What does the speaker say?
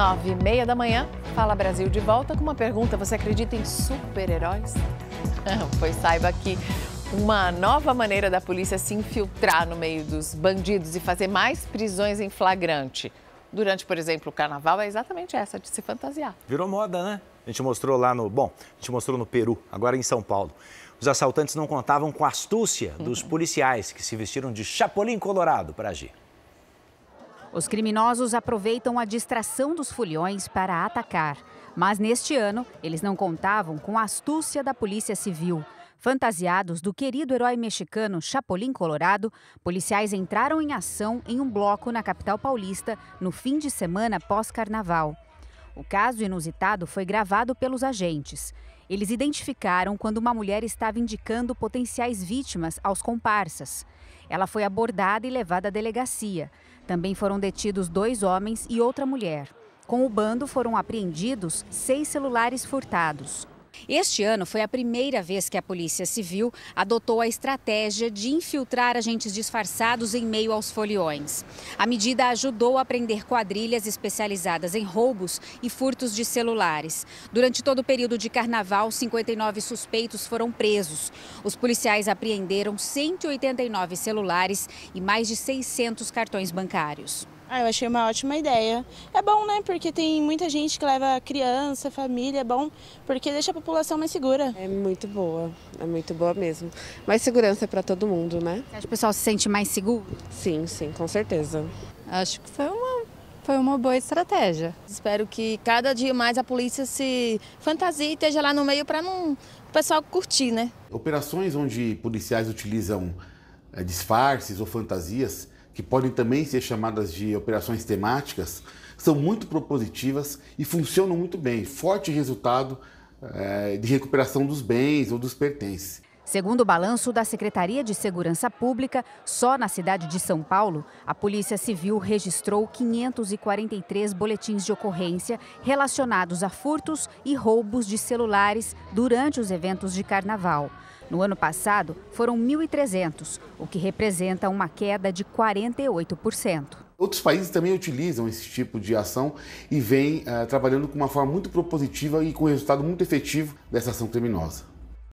Nove e meia da manhã, Fala Brasil de volta com uma pergunta. Você acredita em super-heróis? pois saiba que uma nova maneira da polícia se infiltrar no meio dos bandidos e fazer mais prisões em flagrante durante, por exemplo, o carnaval é exatamente essa, de se fantasiar. Virou moda, né? A gente mostrou lá no. Bom, a gente mostrou no Peru, agora em São Paulo. Os assaltantes não contavam com a astúcia uhum. dos policiais que se vestiram de Chapolin Colorado para agir. Os criminosos aproveitam a distração dos foliões para atacar. Mas neste ano, eles não contavam com a astúcia da Polícia Civil. Fantasiados do querido herói mexicano Chapolin Colorado, policiais entraram em ação em um bloco na capital paulista no fim de semana pós-carnaval. O caso inusitado foi gravado pelos agentes. Eles identificaram quando uma mulher estava indicando potenciais vítimas aos comparsas. Ela foi abordada e levada à delegacia. Também foram detidos dois homens e outra mulher. Com o bando foram apreendidos seis celulares furtados. Este ano foi a primeira vez que a Polícia Civil adotou a estratégia de infiltrar agentes disfarçados em meio aos foliões. A medida ajudou a prender quadrilhas especializadas em roubos e furtos de celulares. Durante todo o período de carnaval, 59 suspeitos foram presos. Os policiais apreenderam 189 celulares e mais de 600 cartões bancários. Ah, eu achei uma ótima ideia. É bom, né? Porque tem muita gente que leva criança, família, é bom, porque deixa a população mais segura. É muito boa, é muito boa mesmo. Mais segurança para todo mundo, né? Você acha que o pessoal se sente mais seguro? Sim, sim, com certeza. Acho que foi uma, foi uma boa estratégia. Espero que cada dia mais a polícia se fantasie e esteja lá no meio para não o pessoal curtir, né? Operações onde policiais utilizam é, disfarces ou fantasias, que podem também ser chamadas de operações temáticas, são muito propositivas e funcionam muito bem. Forte resultado é, de recuperação dos bens ou dos pertences. Segundo o balanço da Secretaria de Segurança Pública, só na cidade de São Paulo, a Polícia Civil registrou 543 boletins de ocorrência relacionados a furtos e roubos de celulares durante os eventos de carnaval. No ano passado, foram 1.300, o que representa uma queda de 48%. Outros países também utilizam esse tipo de ação e vêm uh, trabalhando com uma forma muito propositiva e com resultado muito efetivo dessa ação criminosa.